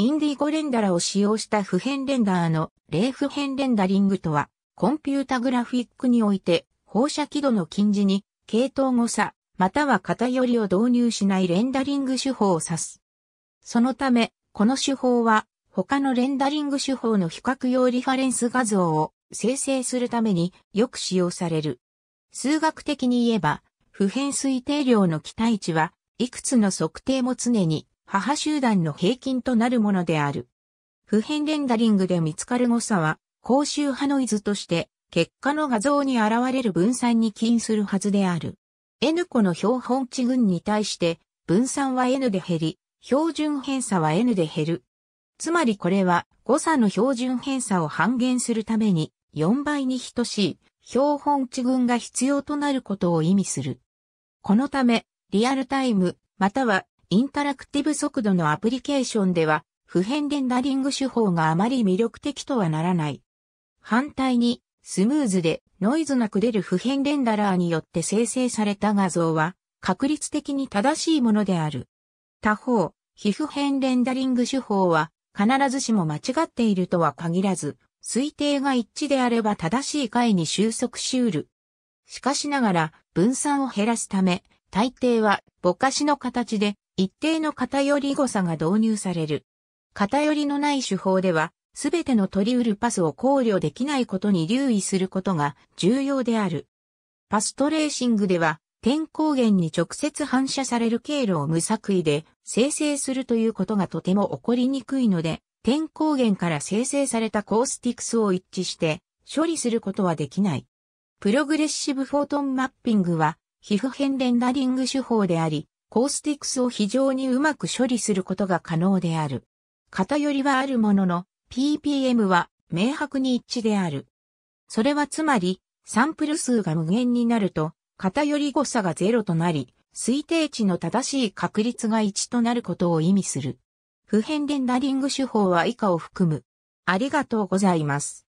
インディゴレンダラを使用した普遍レンダーの例普遍レンダリングとは、コンピュータグラフィックにおいて、放射輝度の近似に、系統誤差、または偏りを導入しないレンダリング手法を指す。そのため、この手法は、他のレンダリング手法の比較用リファレンス画像を生成するためによく使用される。数学的に言えば、普遍推定量の期待値はいくつの測定も常に母集団の平均となるものである。普遍レンダリングで見つかる誤差は、公衆派ノイズとして、結果の画像に現れる分散に起因するはずである。N 個の標本値群に対して、分散は N で減り、標準偏差は N で減る。つまりこれは誤差の標準偏差を半減するために4倍に等しい標本値群が必要となることを意味する。このため、リアルタイム、またはインタラクティブ速度のアプリケーションでは、普遍レンダリング手法があまり魅力的とはならない。反対に、スムーズでノイズなく出る普遍レンダラーによって生成された画像は、確率的に正しいものである。他方、非普遍レンダリング手法は、必ずしも間違っているとは限らず、推定が一致であれば正しい解に収束しうる。しかしながら、分散を減らすため、大抵は、ぼかしの形で一定の偏り誤差が導入される。偏りのない手法では、すべての取り得るパスを考慮できないことに留意することが重要である。パストレーシングでは、天候源に直接反射される経路を無作為で生成するということがとても起こりにくいので、天候源から生成されたコースティクスを一致して処理することはできない。プログレッシブフォートンマッピングは、皮膚片レンダリング手法であり、コースティクスを非常にうまく処理することが可能である。偏りはあるものの、ppm は明白に一致である。それはつまり、サンプル数が無限になると、偏り誤差が0となり、推定値の正しい確率が1となることを意味する。普遍レンダリング手法は以下を含む。ありがとうございます。